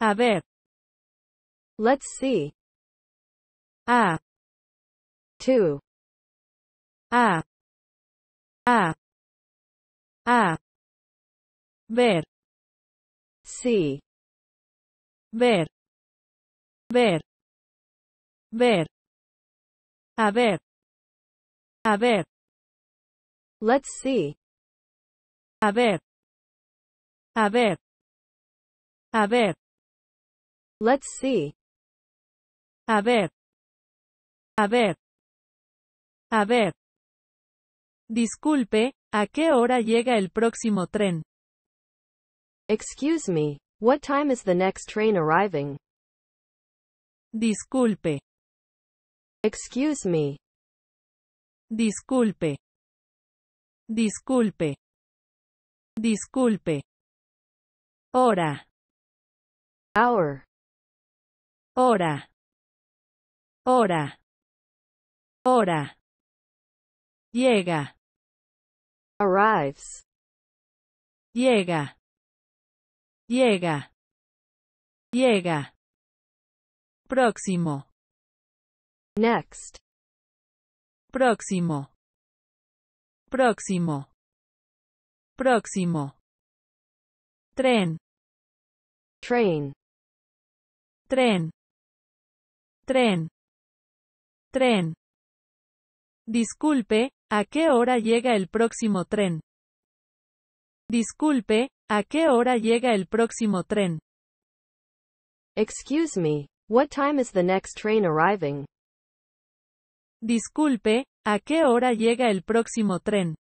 A ver. Let's see. A. Two. A. A. A. Ver. See. Ver. Ver. Ver. A ver. A ver. Let's see. A ver. A ver. A ver. Let's see. A ver. A ver. A ver. Disculpe, ¿a qué hora llega el próximo tren? Excuse me, what time is the next train arriving? Disculpe. Excuse me. Disculpe. Disculpe. Disculpe. Hora. Hour hora, hora, hora. Llega. Arrives. Llega. Llega. Llega. Próximo. Next. Próximo. Próximo. Próximo. Tren. Train. Tren. Tren. Tren. Disculpe, ¿a qué hora llega el próximo tren? Disculpe, ¿a qué hora llega el próximo tren? Excuse me, what time is the next train arriving? Disculpe, ¿a qué hora llega el próximo tren?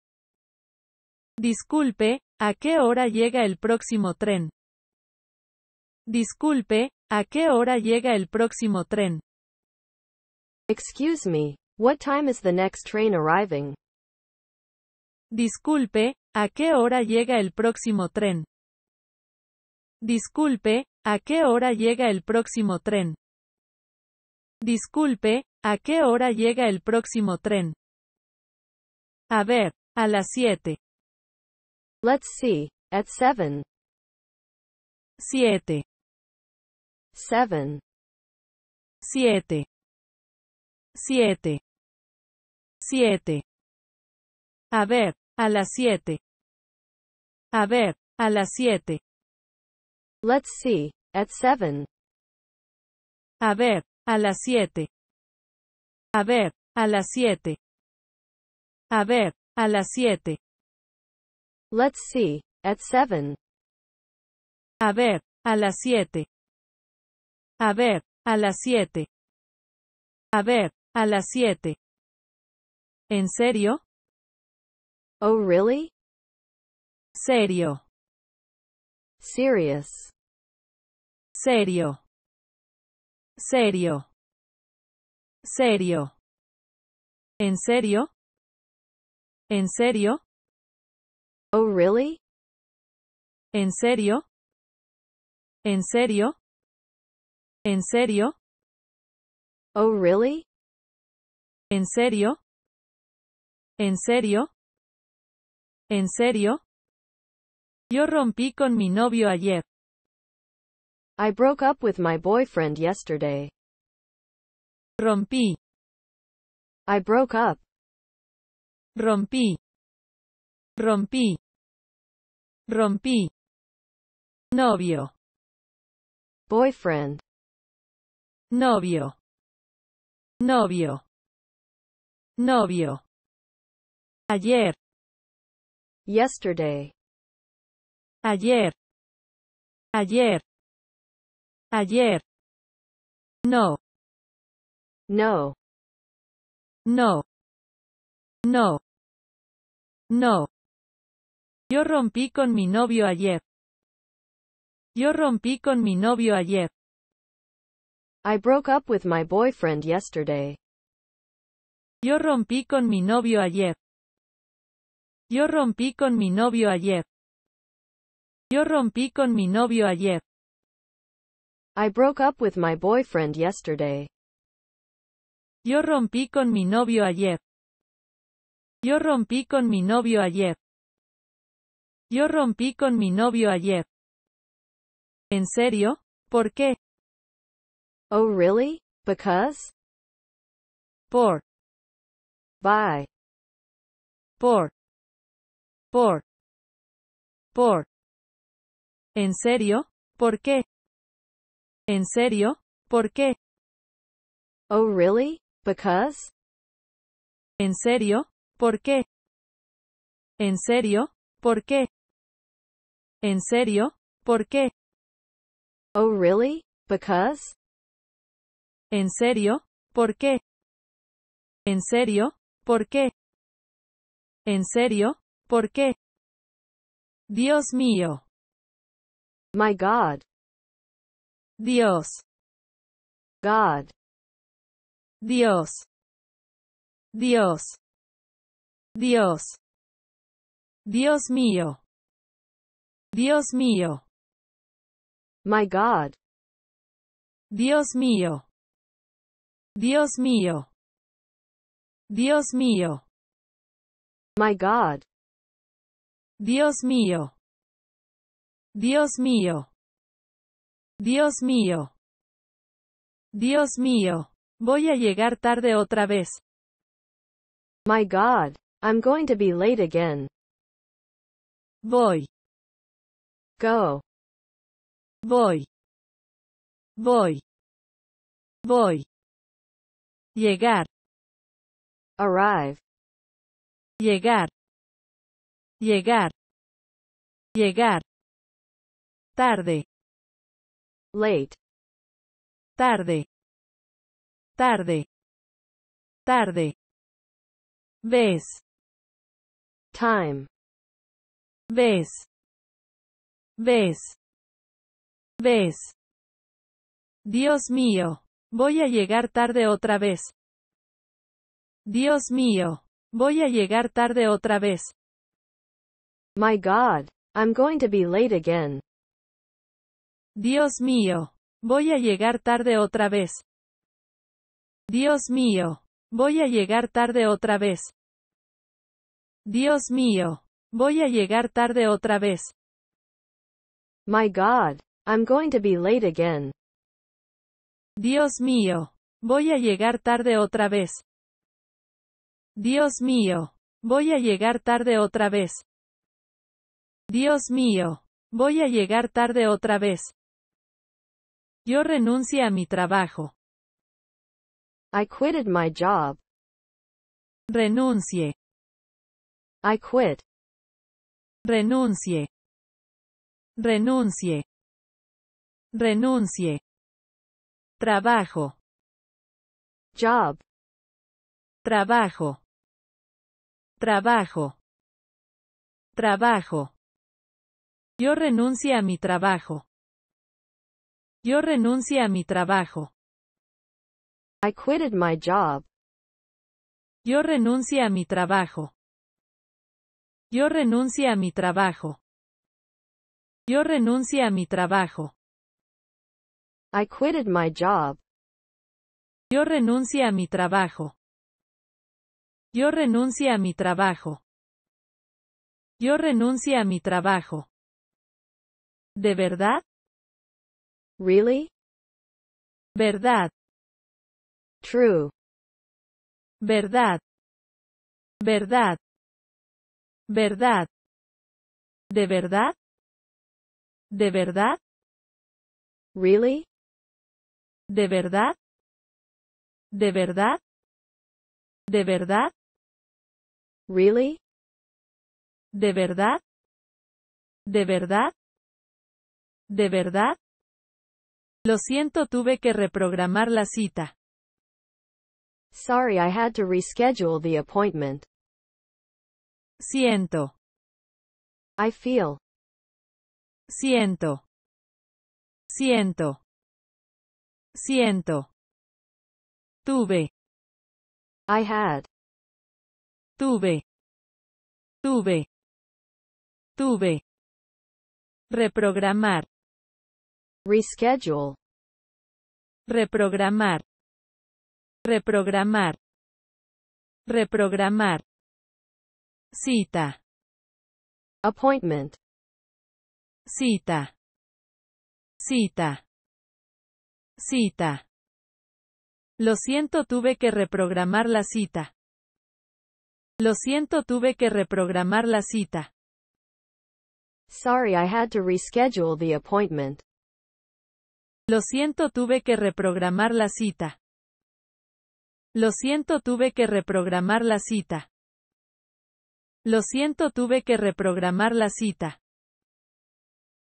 Disculpe, ¿a qué hora llega el próximo tren? Disculpe, ¿a qué hora llega el próximo tren? Excuse me, what time is the next train arriving? Disculpe, ¿a qué hora llega el próximo tren? Disculpe, ¿a qué hora llega el próximo tren? Disculpe, ¿a qué hora llega el próximo tren? A ver, a las 7. Let's see, at seven. Siete. Seven. Siete. 7. 7. A ver, a las 7. A ver, a las 7. Let's see, at 7. A ver, a las 7. A ver, a las 7. A ver, a las 7. Let's see, at 7. A ver, a las 7. A ver, a las 7. A ver, a las siete. ¿En serio? Oh really? Serio. Serious. Serio. Serio. Serio. ¿En serio? ¿En serio? Oh really? ¿En serio? ¿En serio? ¿En serio? Oh really? ¿En serio? ¿En serio? ¿En serio? Yo rompí con mi novio ayer. I broke up with my boyfriend yesterday. Rompí. I broke up. Rompí. Rompí. Rompí. Novio. Boyfriend. Novio. Novio. Novio. Ayer. Yesterday. Ayer. Ayer. Ayer. No. No. No. No. No. Yo rompí con mi novio ayer. Yo rompí con mi novio ayer. I broke up with my boyfriend yesterday. Yo rompí con mi novio ayer. Yo rompí con mi novio ayer. Yo rompí con mi novio ayer. I broke up with my boyfriend yesterday. Yo rompí con mi novio ayer. Yo rompí con mi novio ayer. Yo rompí con mi novio ayer. ¿En serio? ¿Por qué? Oh really? Because? Por por, por, por. ¿En serio? ¿Por qué? ¿En serio? ¿Por qué? Oh really? Because? ¿En serio? ¿Por qué? ¿En serio? ¿Por qué? ¿En serio? ¿Por qué? Oh really? Because? ¿En serio? ¿Por qué? ¿En serio? ¿Por qué? ¿En serio? ¿Por qué? Dios mío. My God. Dios. God. Dios. Dios. Dios. Dios mío. Dios mío. My God. Dios mío. Dios mío. Dios mío. My God. Dios mío. Dios mío. Dios mío. Dios mío. Voy a llegar tarde otra vez. My God. I'm going to be late again. Voy. Go. Voy. Voy. Voy. Llegar arrive, llegar, llegar, llegar, tarde, late, tarde, tarde, tarde, ves, time, ves, ves, ves. Dios mío, voy a llegar tarde otra vez. Dios mío. Voy a llegar tarde otra vez. My God. I'm going to be late again. Dios mío. Voy a llegar tarde otra vez. Dios mío. Voy a llegar tarde otra vez. Dios mío. Voy a llegar tarde otra vez. My God. I'm going to be late again. Dios mío. Voy a llegar tarde otra vez. Dios mío. Voy a llegar tarde otra vez. Dios mío. Voy a llegar tarde otra vez. Yo renuncio a mi trabajo. I quitted my job. Renuncie. I quit. Renuncie. Renuncie. Renuncie. Trabajo. Job. Trabajo. Trabajo. Trabajo. Yo renuncio a mi trabajo. Yo renuncio a mi trabajo. I quitted my job. Yo renuncio a mi trabajo. Yo renuncio a mi trabajo. Yo renuncio a mi trabajo. I quitted my job. Yo renuncio a mi trabajo. Yo renuncio a mi trabajo. Yo renuncio a mi trabajo. ¿De verdad? Really? ¿Verdad? True. ¿Verdad? ¿Verdad? ¿Verdad? ¿De verdad? ¿De verdad? Really? ¿De verdad? ¿De verdad? ¿De verdad? Really? ¿De verdad? ¿De verdad? ¿De verdad? Lo siento, tuve que reprogramar la cita. Sorry, I had to reschedule the appointment. Siento. I feel. Siento. Siento. Siento. Tuve. I had. Tuve. Tuve. Tuve. Reprogramar. Reschedule. Reprogramar. Reprogramar. Reprogramar. Cita. Appointment. Cita. Cita. Cita. Lo siento, tuve que reprogramar la cita. Lo siento, tuve que reprogramar la cita. Sorry, I had to reschedule the appointment. Lo siento, tuve que reprogramar la cita. Lo siento, tuve que reprogramar la cita. Lo siento, tuve que reprogramar la cita.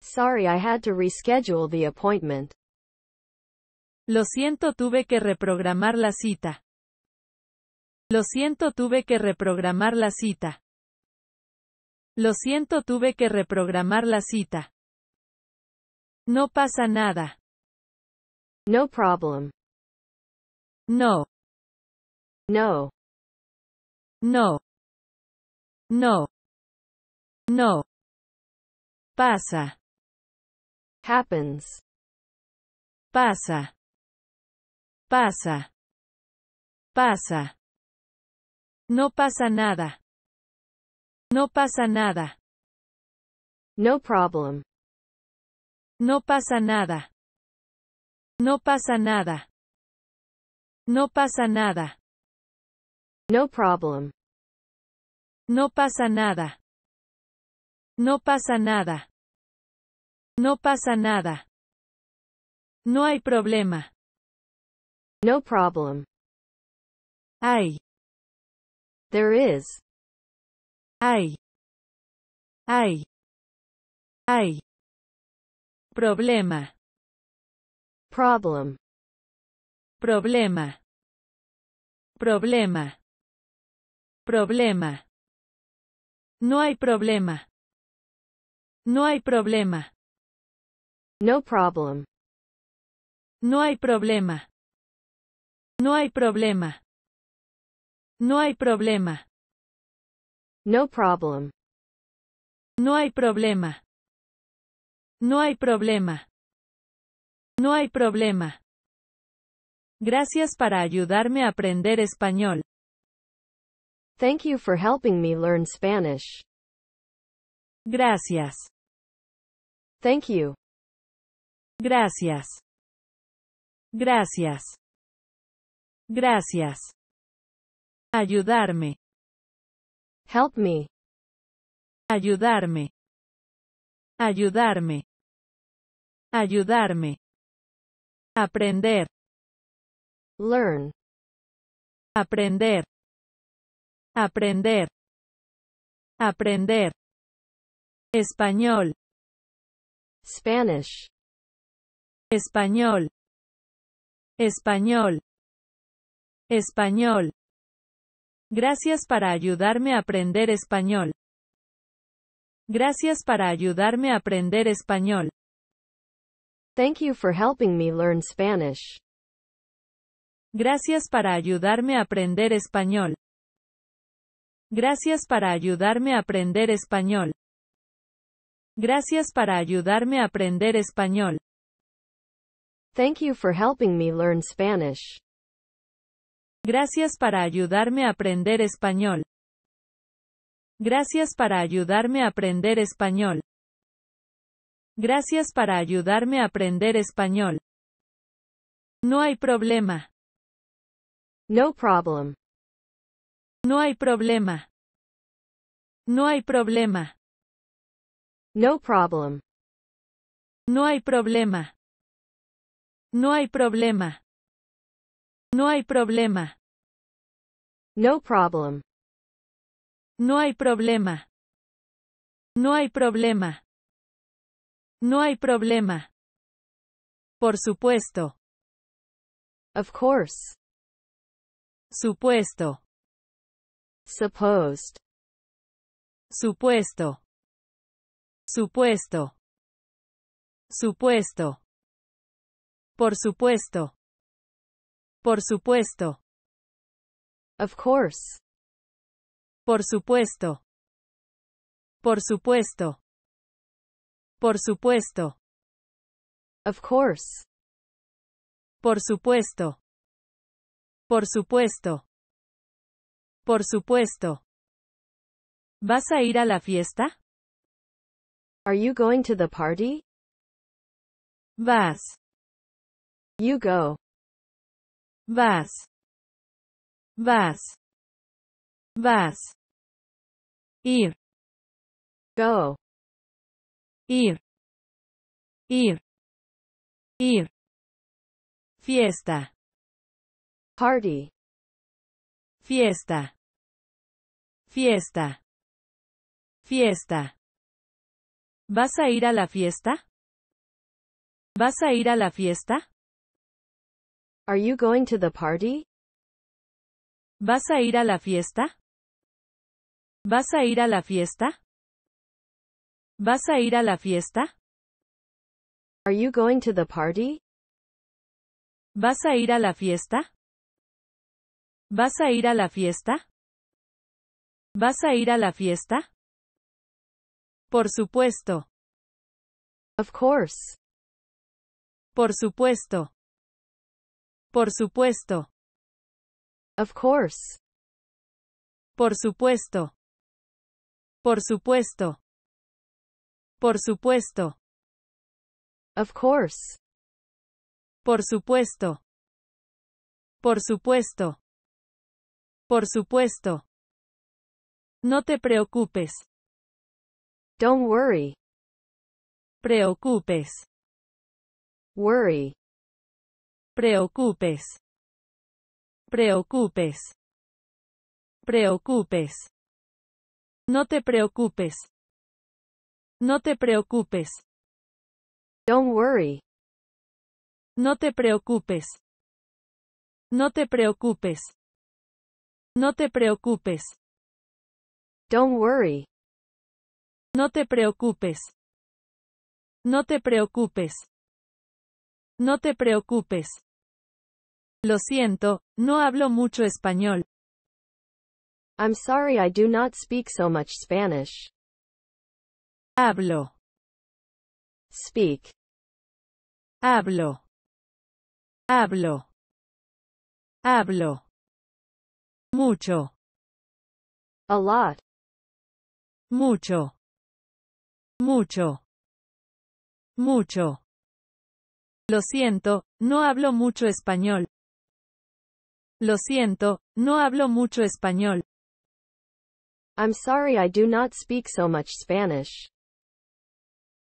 Sorry, I had to reschedule the appointment. Lo siento, tuve que reprogramar la cita. Lo siento tuve que reprogramar la cita. Lo siento tuve que reprogramar la cita. No pasa nada. No problem. No. No. No. No. No. Pasa. Happens. Pasa. Pasa. Pasa. No pasa nada. No pasa nada. No problem. No pasa nada. No pasa nada. No pasa nada. No problem. No pasa nada. No pasa nada. No pasa nada. No hay problema. No problem. Hay. There is. Ay, ay, Hay. Problema. Problem. Problema. Problema. Problema. No hay problema. No hay problema. No problem. No hay problema. No hay problema. No hay problema. No problem. No hay problema. No hay problema. No hay problema. Gracias para ayudarme a aprender español. Thank you for helping me learn Spanish. Gracias. Thank you. Gracias. Gracias. Gracias. Ayudarme. Help me. Ayudarme. Ayudarme. Ayudarme. Aprender. Learn. Aprender. Aprender. Aprender. Español. Spanish. Español. Español. Español. Gracias para ayudarme a aprender español. Gracias para ayudarme a aprender español. Thank you for helping me learn Spanish. Gracias para ayudarme a aprender español. Gracias para ayudarme a aprender español. Gracias para ayudarme a aprender español. Thank you for helping me learn Spanish. Gracias para ayudarme a aprender español. Gracias para ayudarme a aprender español. Gracias para ayudarme a aprender español. No hay problema. No problem. No hay problema. No hay problema. No problem. No hay problema. No hay problema. No hay problema. No problem. No hay problema. No hay problema. No hay problema. Por supuesto. Of course. Supuesto. Supposed. Supuesto. Supuesto. Supuesto. Por supuesto. Por supuesto. Of course. Por supuesto. Por supuesto. Por supuesto. Of course. Por supuesto. Por supuesto. Por supuesto. ¿Vas a ir a la fiesta? Are you going to the party? Vas. You go. Vas. Vas. Vas. Ir. Go. Ir. Ir. Ir. Fiesta. Party. Fiesta. Fiesta. Fiesta. ¿Vas a ir a la fiesta? ¿Vas a ir a la fiesta? Are you going to the party? ¿Vas a ir a la fiesta? ¿Vas a ir a la fiesta? ¿Vas a ir a la fiesta? Are you going to the party? ¿Vas a ir a la fiesta? ¿Vas a ir a la fiesta? ¿Vas a ir a la fiesta? Por supuesto. Of course. Por supuesto. Por supuesto. Of course. Por supuesto. Por supuesto. Por supuesto. Of course. Por supuesto. Por supuesto. Por supuesto. No te preocupes. Don't worry. Preocupes. Worry preocupes, preocupes, preocupes. No te preocupes. No te preocupes. Don't worry. No te preocupes. No te preocupes. No te preocupes. Don't worry. No te preocupes. No te preocupes. No te preocupes. Lo siento, no hablo mucho español. I'm sorry I do not speak so much Spanish. Hablo. Speak. Hablo. Hablo. Hablo. Mucho. A lot. Mucho. Mucho. Mucho. Lo siento, no hablo mucho español. Lo siento, no hablo mucho español. I'm sorry I do not speak so much Spanish.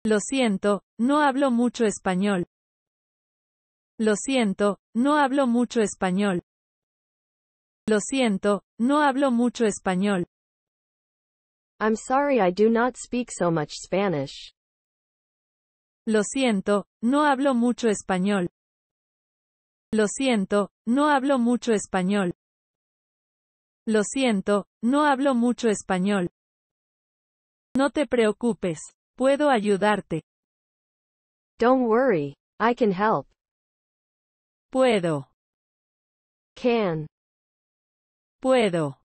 Lo siento, no hablo mucho español. Lo siento, no hablo mucho español. Lo siento, no hablo mucho español. I'm sorry I do not speak so much Spanish. Lo siento, no hablo mucho español. Lo siento, no hablo mucho español. Lo siento, no hablo mucho español. No te preocupes, puedo ayudarte. Don't worry, I can help. Puedo. Can. Puedo.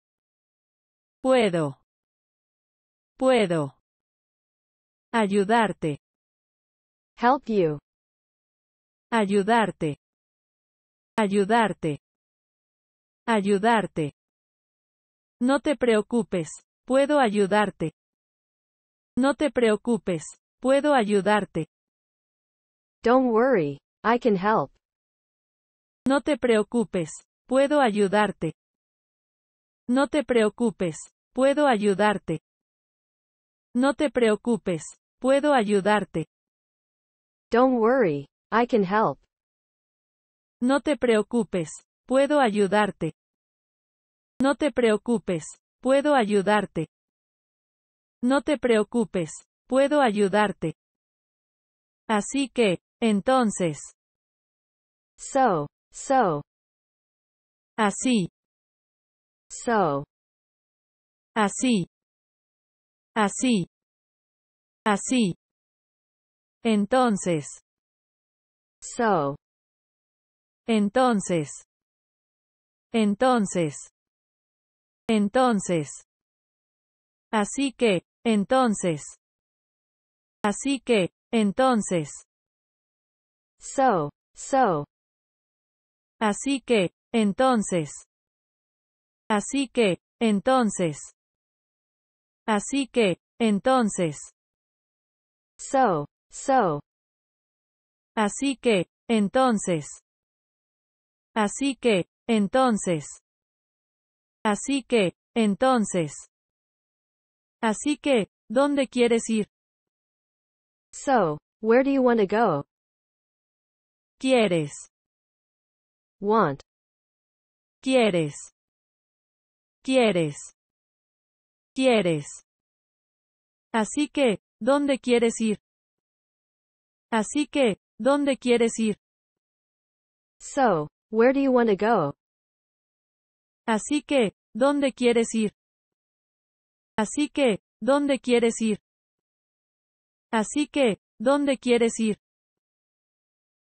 Puedo. Puedo. Ayudarte. Help you. Ayudarte. Ayudarte. Ayudarte. No te preocupes. Puedo ayudarte. No te preocupes. Puedo ayudarte. Don't worry. I can help. No te preocupes. Puedo ayudarte. No te preocupes. Puedo ayudarte. No te preocupes. Puedo ayudarte. Don't worry. I can help. No te preocupes. Puedo ayudarte. No te preocupes. Puedo ayudarte. No te preocupes. Puedo ayudarte. Así que, entonces. So, so. Así. So. Así. Así. Así. Entonces. So. Entonces. Entonces. Entonces. Así que, entonces. Así que, entonces. So, so. Así que, entonces. Así que, entonces. Así que, entonces. So, so. Así que, entonces. Así que, entonces. Así que, entonces. Así que, ¿dónde quieres ir? So, where do you want to go? Quieres. Want. Quieres. Quieres. Quieres. Así que, ¿dónde quieres ir? Así que, ¿dónde quieres ir? So, Where do you want to go? Así que, ¿dónde quieres ir? Así que, ¿dónde quieres ir? Así que, ¿dónde quieres ir?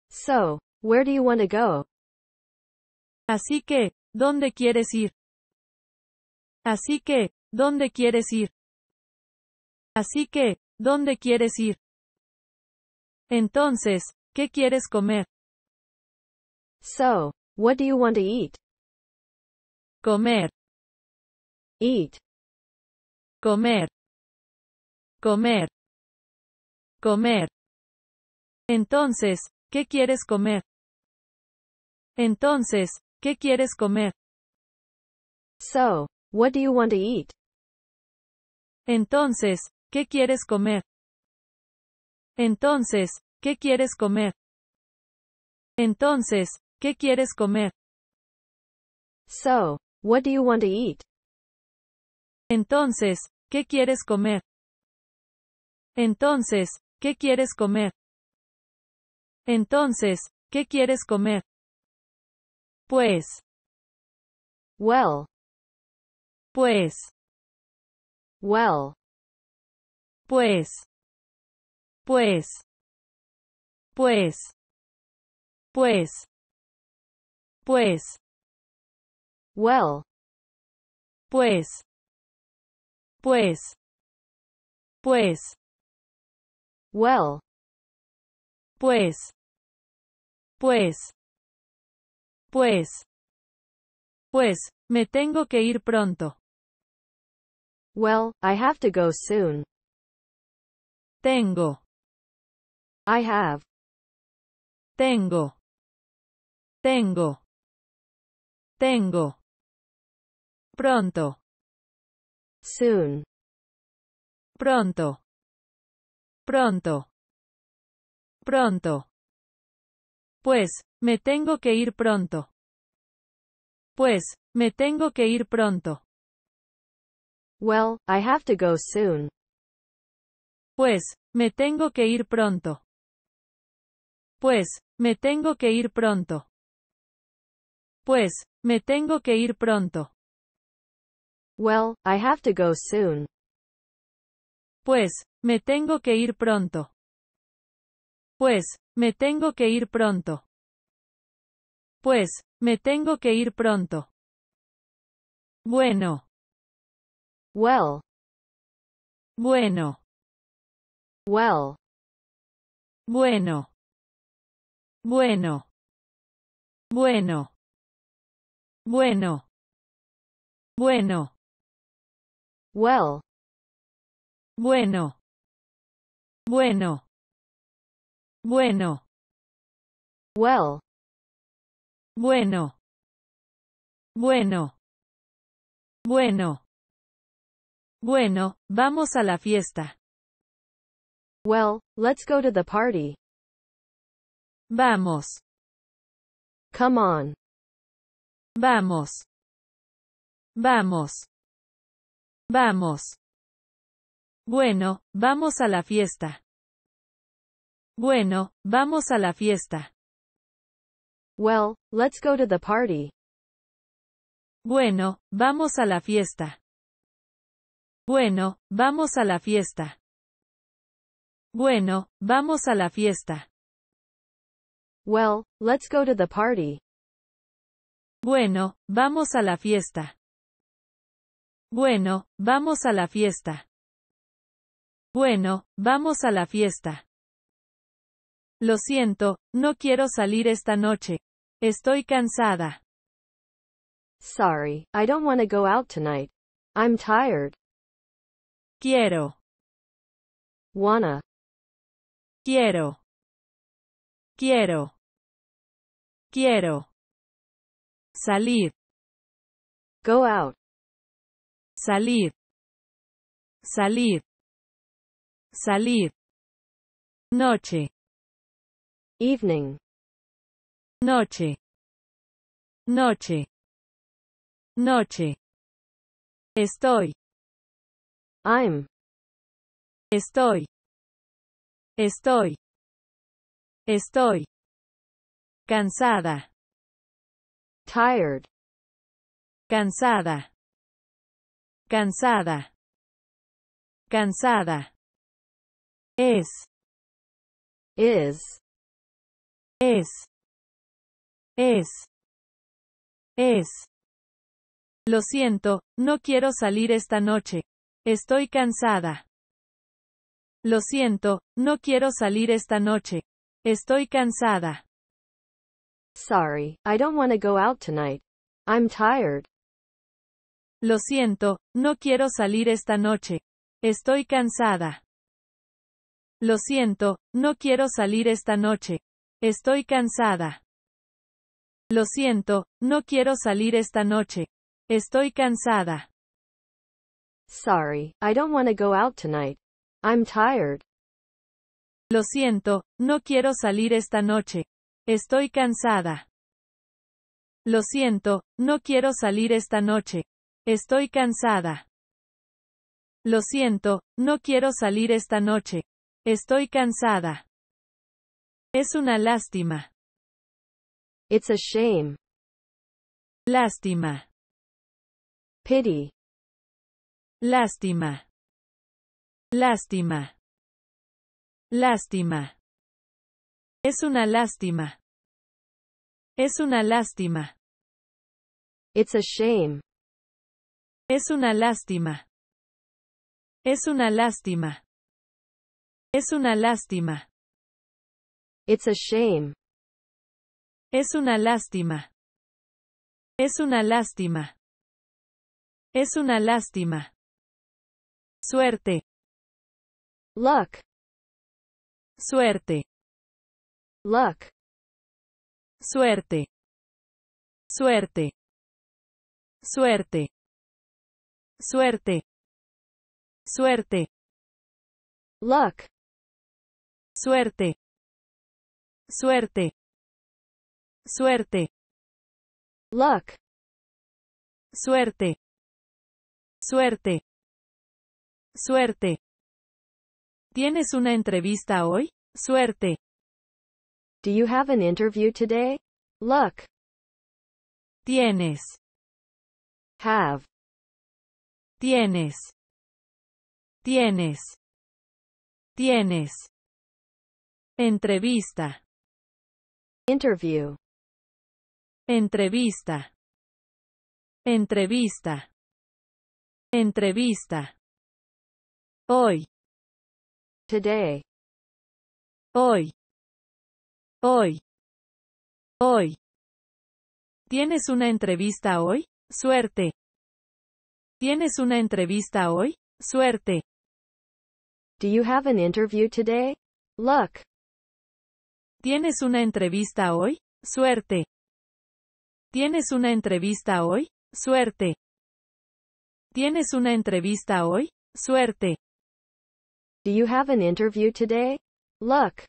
So, where do you want to go? Así que, ¿dónde quieres ir? Así que, ¿dónde quieres ir? Así que, ¿dónde quieres ir? Entonces, ¿qué quieres comer? So, what do you want to eat? Comer. Eat. Comer. Comer. Comer. Entonces, ¿qué quieres comer? Entonces, ¿qué quieres comer? So, what do you want to eat? Entonces, ¿qué quieres comer? Entonces, ¿qué quieres comer? Entonces, ¿Qué quieres comer? So, what do you want to eat? Entonces, ¿qué quieres comer? Entonces, ¿qué quieres comer? Entonces, ¿qué quieres comer? Pues. Well. Pues. Well. Pues. Pues. Pues. Pues. Pues. Well. Pues. Pues. Pues. Well. Pues. Pues. Pues. Pues, me tengo que ir pronto. Well, I have to go soon. Tengo. I have. Tengo. Tengo. Tengo. Pronto. Soon. Pronto. Pronto. Pronto. Pues, me tengo que ir pronto. Pues, me tengo que ir pronto. Well, I have to go soon. Pues, me tengo que ir pronto. Pues, me tengo que ir pronto. Pues, me tengo que ir pronto. Well, I have to go soon. Pues, me tengo que ir pronto. Pues, me tengo que ir pronto. Pues, me tengo que ir pronto. Bueno. Well. Bueno. Well. Bueno. Bueno. Bueno. Bueno. Bueno. Well. Bueno. Bueno. Bueno. Well. Bueno. Bueno. Bueno. Bueno, vamos a la fiesta. Well, let's go to the party. Vamos. Come on. Vamos. Vamos. Vamos. Bueno, vamos a la fiesta. Bueno, vamos a la fiesta. Well, let's go to the party. Bueno, vamos a la fiesta. Bueno, vamos a la fiesta. Bueno, vamos a la fiesta. Well, let's go to the party. Bueno, vamos a la fiesta. Bueno, vamos a la fiesta. Bueno, vamos a la fiesta. Lo siento, no quiero salir esta noche. Estoy cansada. Sorry, I don't want to go out tonight. I'm tired. Quiero. Wanna. Quiero. Quiero. Quiero salir go out salir salir salir noche evening noche noche noche estoy I'm estoy estoy estoy cansada tired, cansada, cansada, cansada, es, Es. es, es, es. Lo siento, no quiero salir esta noche. Estoy cansada. Lo siento, no quiero salir esta noche. Estoy cansada. Sorry, I don't want to go out tonight. I'm tired. Lo siento, no quiero salir esta noche. Estoy cansada. Lo siento, no quiero salir esta noche. Estoy cansada. Lo siento, no quiero salir esta noche. Estoy cansada. Sorry, I don't want go out tonight. I'm tired. Lo siento, no quiero salir esta noche. Estoy cansada. Lo siento, no quiero salir esta noche. Estoy cansada. Lo siento, no quiero salir esta noche. Estoy cansada. Es una lástima. It's a shame. Lástima. Pity. Lástima. Lástima. Lástima. Es una lástima. Es una lástima. It's a shame. Es una lástima. Es una lástima. Es una lástima. It's a shame. Es una lástima. Es una lástima. Es una lástima. Suerte. Luck. Suerte. Luck. Suerte. Suerte. Suerte. Suerte. Suerte. Luck. Suerte. Suerte. Suerte. Luck. Suerte. Suerte. Suerte. ¿Tienes una entrevista hoy? Suerte. Do you have an interview today? Look. Tienes. Have. Tienes. Tienes. Tienes. Entrevista. Interview. Entrevista. Entrevista. Entrevista. Hoy. Today. Hoy. Hoy. Hoy. ¿Tienes una entrevista hoy? Suerte. ¿Tienes una entrevista hoy? Suerte. Do you have an interview today? Luck. ¿Tienes una entrevista hoy? Suerte. ¿Tienes una entrevista hoy? Suerte. ¿Tienes una entrevista hoy? Suerte. Do you have an interview today? Luck.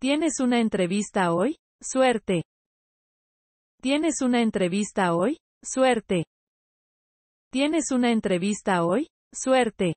¿Tienes una entrevista hoy? Suerte. ¿Tienes una entrevista hoy? Suerte. ¿Tienes una entrevista hoy? Suerte.